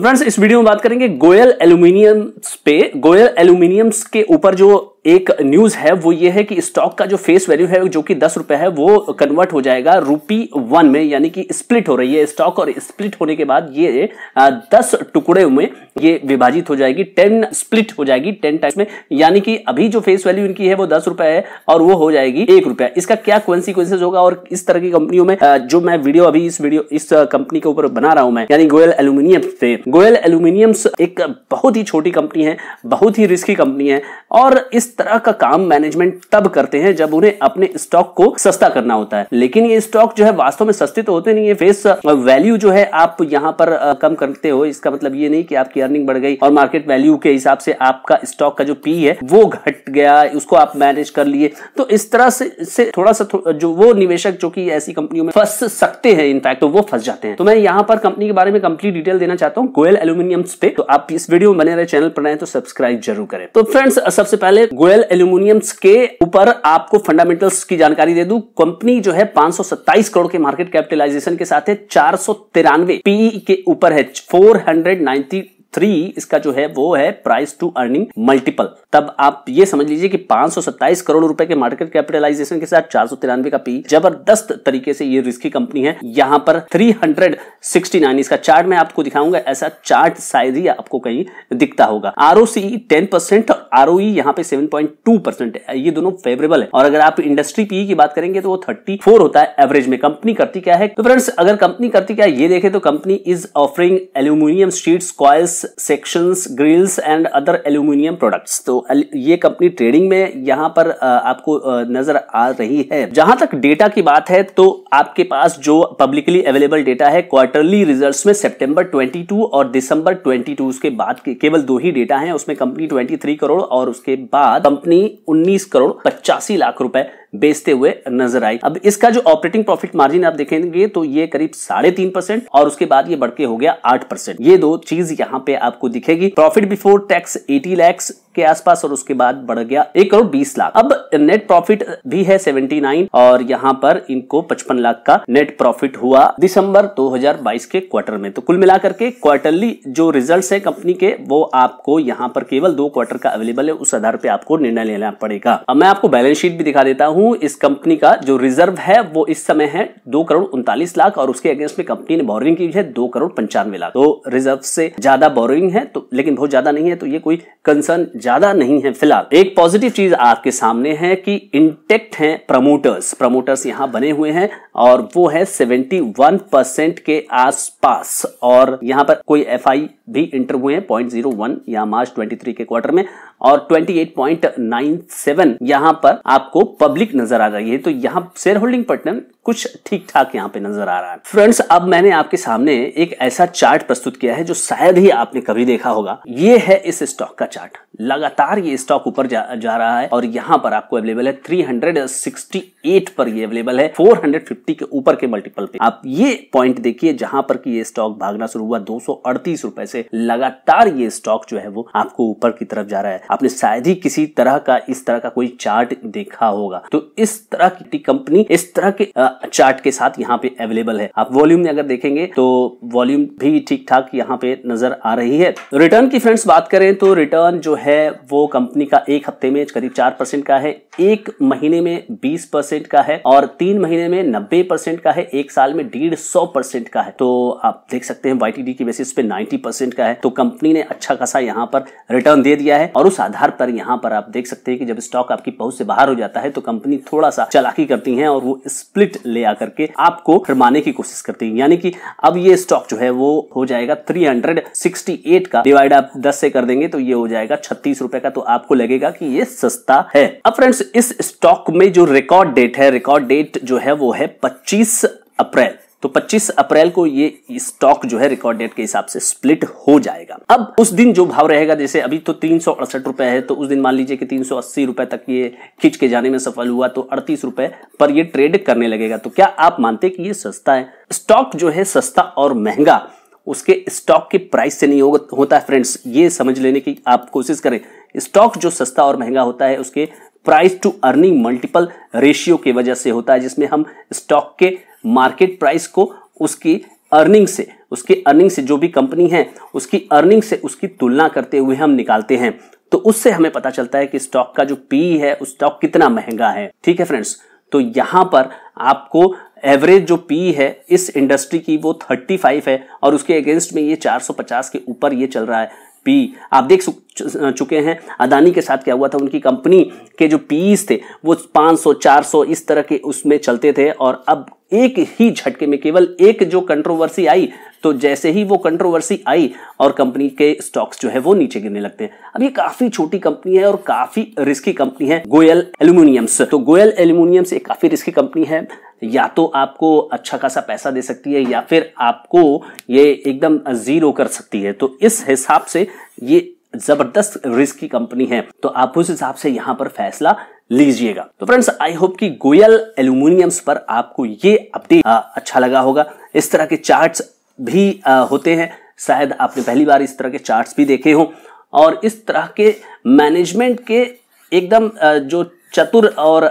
friends इस video में बात करेंगे गोयल एल्यूमिनियम्स पे गोयल एल्यूमिनियम्स के ऊपर जो एक न्यूज है वो ये है कि स्टॉक का जो फेस वैल्यू है जो कि दस रुपए है वो कन्वर्ट हो जाएगा रूपी वन में यानी कि स्प्लिट हो रही है स्टॉक और स्प्लिट होने के बाद ये दस टुकड़े में ये विभाजित हो जाएगी टेन स्प्लिट हो जाएगी टेन टाइम्स में यानी कि अभी जो फेस वैल्यू इनकी है वो दस रुपए है और वो हो जाएगी एक रुपया इसका क्या कॉन्सिक्वेंसेज होगा और इस तरह की कंपनियों में जो मैं वीडियो अभी इस वीडियो इस कंपनी के ऊपर बना रहा हूं मैं यानी गोयल एल्यूमिनियम से गोयल एल्यूमिनियम एक बहुत ही छोटी कंपनी है बहुत ही रिस्की कंपनी है और इस तरह का काम मैनेजमेंट तब करते हैं जब उन्हें अपने स्टॉक को सस्ता करना होता है लेकिन ये स्टॉक जो है वास्तव में सस्ते तो होते नहीं है फेस वैल्यू जो है आप यहाँ पर uh, कम करते हो इसका मतलब ये नहीं कि आपकी अर्निंग बढ़ गई और मार्केट वैल्यू के हिसाब से आपका स्टॉक का जो पी है वो घट गया उसको आप मैनेज कर लिए तो इस तरह से, से थोड़ा सा थो, जो वो निवेशक जो कि ऐसी कंपनियों में फंस सकते हैं इनफैक्ट तो वो फंस जाते हैं तो मैं यहाँ पर कंपनी के बारे में कंप्लीट डिटेल देना चाहता हूँ गोयल एल्यूमिनियम पे तो आप इस वीडियो में बने रहे चैनल पर तो सब्सक्राइब जरूर करें तो फ्रेंड्स uh, सबसे पहले गोयल एल्यूमिनियम्स के ऊपर आपको फंडामेंटल्स की जानकारी दे दू कंपनी जो है पांच करोड़ के मार्केट कैपिटलाइजेशन के साथ है चार सौ तिरानवे पीई के ऊपर है नाइनटी थ्री इसका जो है वो है प्राइस टू अर्निंग मल्टीपल तब आप ये समझ लीजिए कि 527 करोड़ रुपए के मार्केट कैपिटलाइजेशन के साथ चार सौ तिरानवे का पी जबरदस्त तरीके से ये रिस्की कंपनी है यहाँ पर 369 इसका चार्ट मैं आपको दिखाऊंगा ऐसा चार्ट शायद ही आपको कहीं दिखता होगा R O C ten percent और आर ओ यहाँ पे सेवन पॉइंट टू परसेंट ये दोनों फेवरेबल है और अगर आप इंडस्ट्री पी e की बात करेंगे तो वो थर्टी फोर होता है एवरेज में कंपनी करती क्या है तो फ्रेंड्स अगर कंपनी करती क्या है ये देखे तो company is offering aluminium street coils sections grills and other aluminium products तो ये कंपनी ट्रेडिंग में यहाँ पर आपको नजर आ रही है जहां तक डेटा की बात है तो आपके पास जो पब्लिकली अवेलेबल डेटा है क्वार्टरली रिजल्ट्स में सितंबर 22 और दिसंबर 22 उसके बाद के, केवल दो ही डेटा है उसमें कंपनी 23 करोड़ और उसके बाद कंपनी 19 करोड़ पचासी लाख रुपए बेचते हुए नजर आई अब इसका जो ऑपरेटिंग प्रॉफिट मार्जिन आप देखेंगे तो ये करीब साढ़े तीन परसेंट और उसके बाद ये बढ़ के हो गया आठ परसेंट ये दो चीज यहाँ पे आपको दिखेगी profit before tax eighty lakhs के आसपास और उसके बाद बढ़ गया एक करोड़ बीस लाख अब नेट प्रॉफिट भी है सेवेंटी नाइन और यहाँ पर इनको पचपन लाख का नेट प्रॉफिट हुआ दिसंबर 2022 के क्वार्टर में तो कुल मिलाकर के क्वार्टरली जो रिजल्ट्स है कंपनी के वो आपको यहाँ पर केवल दो क्वार्टर का अवेलेबल है उस आधार पे आपको निर्णय लेना पड़ेगा अब मैं आपको बैलेंस शीट भी दिखा देता हूँ हूं इस कंपनी का जो रिजर्व है वो इस समय है दो करोड़ उनतालीस लाख और उसके अगेंस्ट में कंपनी ने बोरिंग की है दो करोड़ पंचानवे लाख तो रिजर्व से ज्यादा बोरिंग है तो लेकिन बहुत ज्यादा नहीं है तो ये कोई कंसर्न ज्यादा नहीं है फिलहाल एक पॉजिटिव चीज आपके सामने है कि इंटेक्ट है प्रमोटर्स प्रमोटर्स यहाँ बने हुए हैं और वो है सेवेंटी के आसपास और यहाँ पर कोई एफ भी इंटर हुए हैं पॉइंट जीरो वन यहाँ मार्च 23 के क्वार्टर में और 28.97 यहां पर आपको पब्लिक ठीक नजर आ रही है तो यहाँ शेयर होल्डिंग पैटर्न कुछ ठीक ठाक यहाँ पे नजर आ रहा है फ्रेंड्स अब मैंने आपके सामने एक ऐसा चार्ट प्रस्तुत किया है जो शायद ही आपने कभी देखा होगा ये है इस स्टॉक का चार्ट लगातार ये स्टॉक ऊपर जा, जा रहा है और यहाँ पर आपको अवेलेबल है थ्री हंड्रेड सिक्सटी एट पर ये अवेलेबल है 450 के ऊपर के मल्टीपल पे आप ये पॉइंट देखिए जहां पर कि ये स्टॉक भागना शुरू हुआ दो रुपए से लगातार ये स्टॉक जो है वो आपको ऊपर की तरफ जा रहा है आपने शायद ही किसी तरह का इस तरह का कोई चार्ट देखा होगा तो इस तरह की कंपनी इस तरह के चार्ट के साथ यहाँ पे अवेलेबल है आप वॉल्यूम में अगर देखेंगे तो वॉल्यूम भी ठीक ठाक यहाँ पे नजर आ रही है रिटर्न की फ्रेंड्स बात करें तो रिटर्न जो है वो कंपनी का एक हफ्ते में करीब चार का है एक महीने में बीस परसेंट का है और तीन महीने में नब्बे परसेंट का है एक साल में डेढ़ सौ परसेंट का है तो आप देख सकते हैं वाईटीडी की बेसिस पे नाइन्टी परसेंट का है तो कंपनी ने अच्छा खासा यहाँ पर रिटर्न दे दिया है और उस आधार पर यहाँ पर आप देख सकते हैं कि जब स्टॉक आपकी पहुंच से बाहर हो जाता है तो कंपनी थोड़ा सा चलाकी करती है और वो स्प्लिट ले आकर के आपको फरमाने की कोशिश करती है यानी कि अब ये स्टॉक जो है वो हो जाएगा थ्री का डिवाइड आप दस से कर देंगे तो ये हो जाएगा छत्तीस रुपए का तो आपको लगेगा कि ये सस्ता है अब फ्रेंड्स इस स्टॉक में जो रिकॉर्ड डेट है रिकॉर्ड डेट जो है वो है 25 अप्रैल तो 25 अप्रैल को ये स्टॉक जो है रिकॉर्ड डेट के हिसाब से स्प्लिट हो जाएगा अब उस दिन जो भाव रहेगा जैसे अभी तो तीन रुपए है तो उस दिन मान लीजिए कि तीन रुपए तक ये खींच के जाने में सफल हुआ तो अड़तीस रुपए पर ये ट्रेड करने लगेगा तो क्या आप मानते कि ये सस्ता है स्टॉक जो है सस्ता और महंगा उसके स्टॉक के प्राइस से नहीं हो, होता है फ्रेंड्स ये समझ लेने की आप कोशिश करें स्टॉक जो सस्ता और महंगा होता है उसके price to earning multiple ratio की वजह से होता है जिसमें हम स्टॉक के मार्केट प्राइस को उसकी अर्निंग से उसकी अर्निंग से जो भी कंपनी है उसकी अर्निंग से उसकी तुलना करते हुए हम निकालते हैं तो उससे हमें पता चलता है कि स्टॉक का जो पी है उस स्टॉक कितना महंगा है ठीक है फ्रेंड्स तो यहाँ पर आपको एवरेज जो पी है इस इंडस्ट्री की वो 35 है और उसके अगेंस्ट में ये 450 के ऊपर ये चल रहा है पी आप देख चुके हैं अदानी के साथ क्या हुआ था उनकी कंपनी के जो पीस e थे वो 500 400 इस तरह के उसमें चलते थे और अब एक ही झटके में केवल एक जो कंट्रोवर्सी आई तो जैसे ही वो कंट्रोवर्सी आई और कंपनी के स्टॉक्स जो है वो नीचे गिरने लगते हैं अब ये काफी छोटी कंपनी है और काफी रिस्की कंपनी है गोयल एल्यूमिनियम्स तो गोयल एल्यूमिनियम्स एक काफी रिस्की कंपनी है या तो आपको अच्छा खासा पैसा दे सकती है या फिर आपको ये एकदम ज़ीरो कर सकती है तो इस हिसाब से ये जबरदस्त रिस्क की कंपनी है तो आप उस हिसाब से यहां पर फैसला लीजिएगा तो फ्रेंड्स आई होप कि गोयल एल्यूमिनियम्स पर आपको ये अपडेट अच्छा लगा होगा इस तरह के चार्ट्स भी आ, होते हैं शायद आपने पहली बार इस तरह के चार्ट्स भी देखे हों और इस तरह के मैनेजमेंट के एकदम जो चतुर और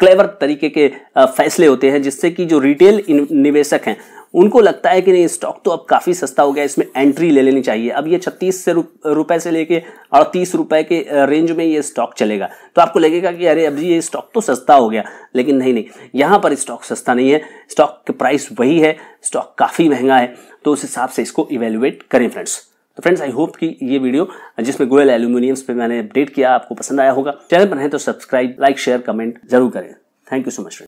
क्लेवर तरीके के फैसले होते हैं जिससे कि जो रिटेल निवेशक हैं उनको लगता है कि नहीं स्टॉक तो अब काफ़ी सस्ता हो गया इसमें एंट्री ले लेनी चाहिए अब ये छत्तीस से रुपए से लेके अड़तीस रुपए के रेंज में ये स्टॉक चलेगा तो आपको लगेगा कि अरे अब ये स्टॉक तो सस्ता हो गया लेकिन नहीं नहीं यहाँ पर स्टॉक सस्ता नहीं है स्टॉक के प्राइस वही है स्टॉक काफ़ी महंगा है तो उस हिसाब से इसको इवेल्युएट करें फ्रेंड्स तो फ्रेंड्स आई होप कि ये वीडियो जिसमें गोयल एल्यूमिनियम्स पे मैंने अपडेट किया आपको पसंद आया होगा चैनल पर है तो सब्सक्राइब लाइक शेयर कमेंट जरूर करें थैंक यू सो मच